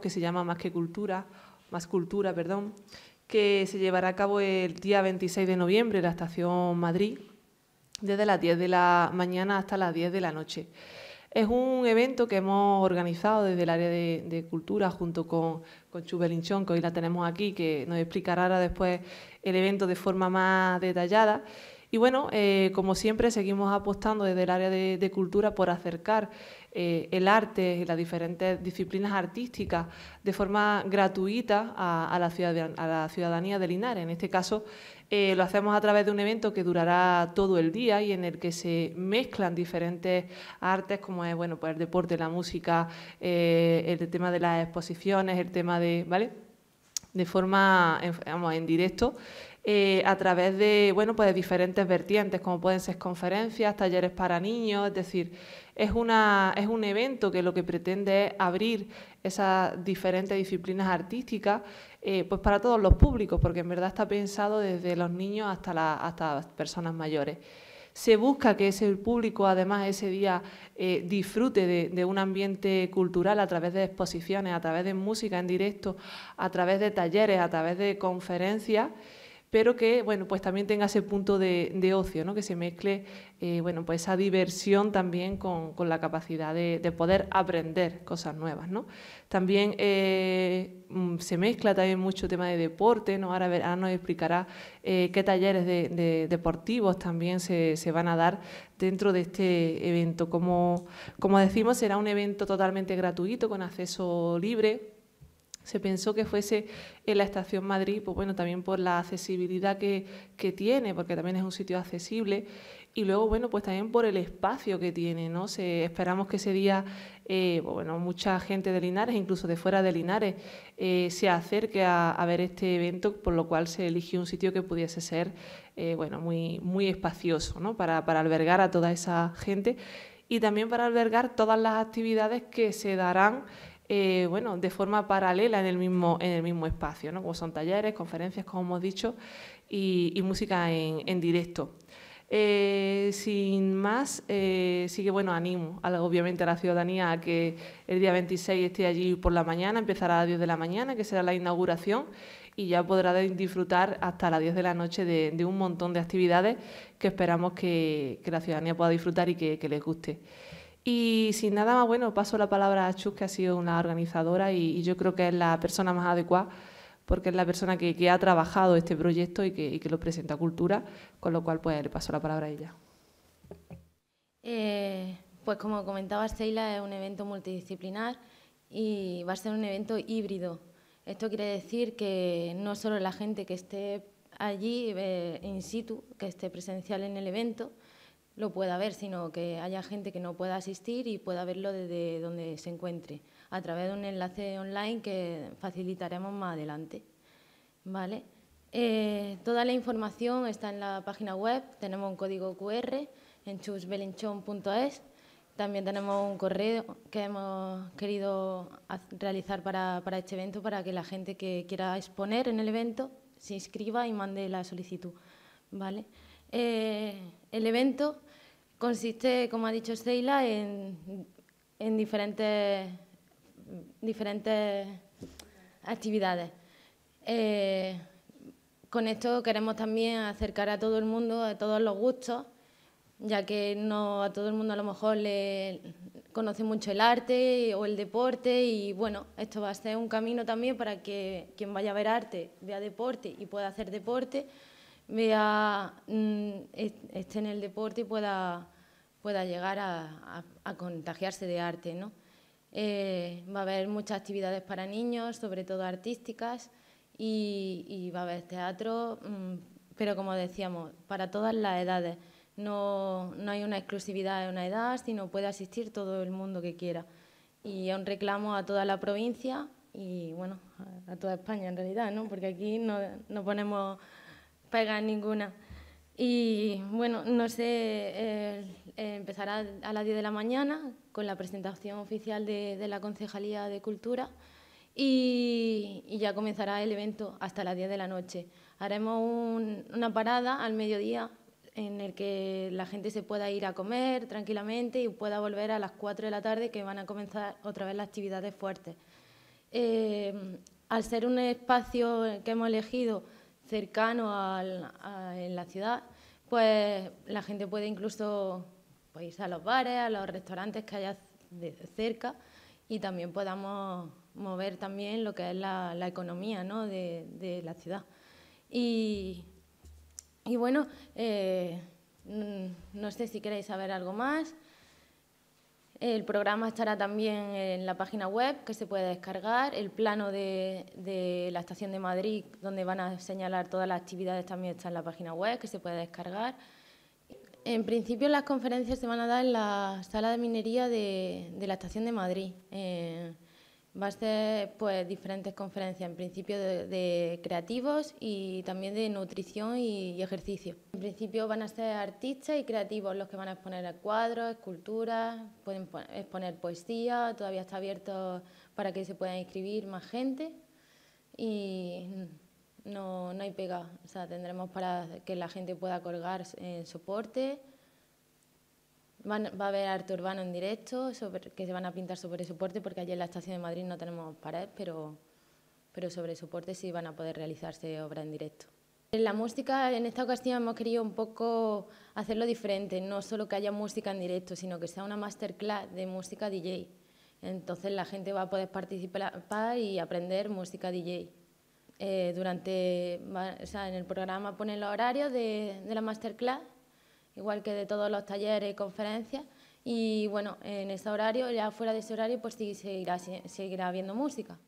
que se llama Más que Cultura, Más Cultura, perdón, que se llevará a cabo el día 26 de noviembre en la Estación Madrid, desde las 10 de la mañana hasta las 10 de la noche. Es un evento que hemos organizado desde el área de, cultura junto con, con Chubelinchón, que hoy la tenemos aquí, que nos explicará ahora después el evento de forma más detallada. Y bueno, eh, como siempre, seguimos apostando desde el área de, cultura por acercar eh, el arte y las diferentes disciplinas artísticas de forma gratuita a, la, ciudadanía, a la, de Linares. En este caso, eh, lo hacemos a través de un evento que durará todo el día y en el que se mezclan diferentes artes como es bueno, pues el deporte, la música, el tema de las exposiciones, el tema de... ¿vale? de forma en, en directo eh, a través de bueno, pues diferentes vertientes, como pueden ser conferencias, talleres para niños, es decir, es, una, un evento que lo que pretende es abrir esas diferentes disciplinas artísticas eh, pues para todos los públicos, porque en verdad está pensado desde los niños hasta, hasta las personas mayores se busca que ese público además ese día eh, disfrute de, un ambiente cultural a través de exposiciones, a través de música en directo, a través de talleres, a través de conferencias pero que bueno, pues también tenga ese punto de, ocio, que se mezcle eh, bueno, pues esa diversión también con, la capacidad de, poder aprender cosas nuevas. También eh, mm, se mezcla también mucho tema de deporte, ¿no? ahora, ah, nos explicará eh, qué talleres deportivos también se, van a dar dentro de este evento. Como, como decimos, será un evento totalmente gratuito, con acceso libre se pensó que fuese en la Estación Madrid, pues bueno, también por la accesibilidad que, que tiene, porque también es un sitio accesible y luego, bueno, pues también por el espacio que tiene, ¿no? Se, esperamos que ese día, eh, pues bueno, mucha gente de Linares, incluso de fuera de Linares, eh, se acerque a, ver este evento, por lo cual se eligió un sitio que pudiese ser, eh, bueno, muy, muy espacioso, ¿no? Para, para albergar a toda esa gente y también para albergar todas las actividades que se darán eh, bueno, de forma paralela en el mismo, en el mismo espacio, ¿no? como son talleres, conferencias, como hemos dicho, y, música en, directo. Eh, sin más, eh, sí que bueno, animo a, obviamente a la ciudadanía a que el día 26 esté allí por la mañana, empezará a las 10 de la mañana, que será la inauguración, y ya podrá disfrutar hasta las 10 de la noche de, un montón de actividades que esperamos que, la ciudadanía pueda disfrutar y que les guste. Y sin nada más, bueno, paso la palabra a Chus, que ha sido una organizadora y, yo creo que es la persona más adecuada porque es la persona que, ha trabajado este proyecto y que, lo presenta Cultura, con lo cual pues le paso la palabra a ella. Eh, pues como comentaba Seila, es un evento multidisciplinar y va a ser un evento híbrido. Esto quiere decir que no solo la gente que esté allí eh, in situ, que esté presencial en el evento, lo pueda ver, sino que haya gente que no pueda asistir y pueda verlo desde donde se encuentre, a través de un enlace online que facilitaremos más adelante. ¿Vale? Eh, toda la información está en la página web, tenemos un código QR en chusbelinchon.es, también tenemos un correo que hemos querido realizar para, para, este evento para que la gente que quiera exponer en el evento se inscriba y mande la solicitud. ¿vale? Eh, el evento consiste, como ha dicho Sheila, en, diferentes, actividades. Eh, con esto queremos también acercar a todo el mundo, a todos los gustos, ya que no a todo el mundo a lo mejor le conoce mucho el arte o el deporte y bueno, esto va a ser un camino también para que quien vaya a ver arte vea deporte y pueda hacer deporte vea, mm, esté en el deporte y pueda, pueda llegar a, contagiarse de arte. ¿no? Eh, va a haber muchas actividades para niños, sobre todo artísticas, y, va a haber teatro, mm, pero como decíamos, para todas las edades. No, no, hay una exclusividad de una edad, sino puede asistir todo el mundo que quiera. Y es un reclamo a toda la provincia y, bueno, a, toda España en realidad, ¿no? Porque aquí no, no ponemos pega ninguna. Y bueno, no sé, eh, empezará a las 10 de la mañana con la presentación oficial de, de la Concejalía de Cultura y, y, ya comenzará el evento hasta las 10 de la noche. Haremos una parada al mediodía en el que la gente se pueda ir a comer tranquilamente y pueda volver a las 4 de la tarde que van a comenzar otra vez las actividades fuertes. Eh, al ser un espacio que hemos elegido cercano a, en la ciudad, pues la gente puede incluso ir pues, irse a los bares, a los restaurantes que haya cerca y también podamos mover también lo que es la, economía ¿no? de, la ciudad. Y, bueno, eh, mm, no sé si queréis saber algo más. El programa estará también en la página web que se puede descargar, el plano de, la estación de Madrid donde van a señalar todas las actividades también está en la página web que se puede descargar. En principio las conferencias se van a dar en la sala de minería de, la estación de Madrid. Va a ser pues, diferentes conferencias, en principio de, creativos y también de nutrición y, ejercicio. En principio van a ser artistas y creativos los que van a exponer cuadros, esculturas, pueden exponer poesía, todavía está abierto para que se pueda inscribir más gente y no, hay pega, o sea, tendremos para que la gente pueda colgar en soporte va a haber arte urbano en directo, que se van a pintar sobre soporte, porque allí en la estación de Madrid no tenemos pared, pero, pero sobre soporte sí van a poder realizarse obras en directo. En la música, en esta ocasión hemos querido un poco hacerlo diferente, no solo que haya música en directo, sino que sea una masterclass de música DJ. Entonces la gente va a poder participar y aprender música DJ. Eh, durante, en el programa ponen los horarios de la masterclass igual que de todos los talleres, y conferencias. Y bueno, en ese horario, ya fuera de ese horario, pues seguirá, seguirá habiendo música.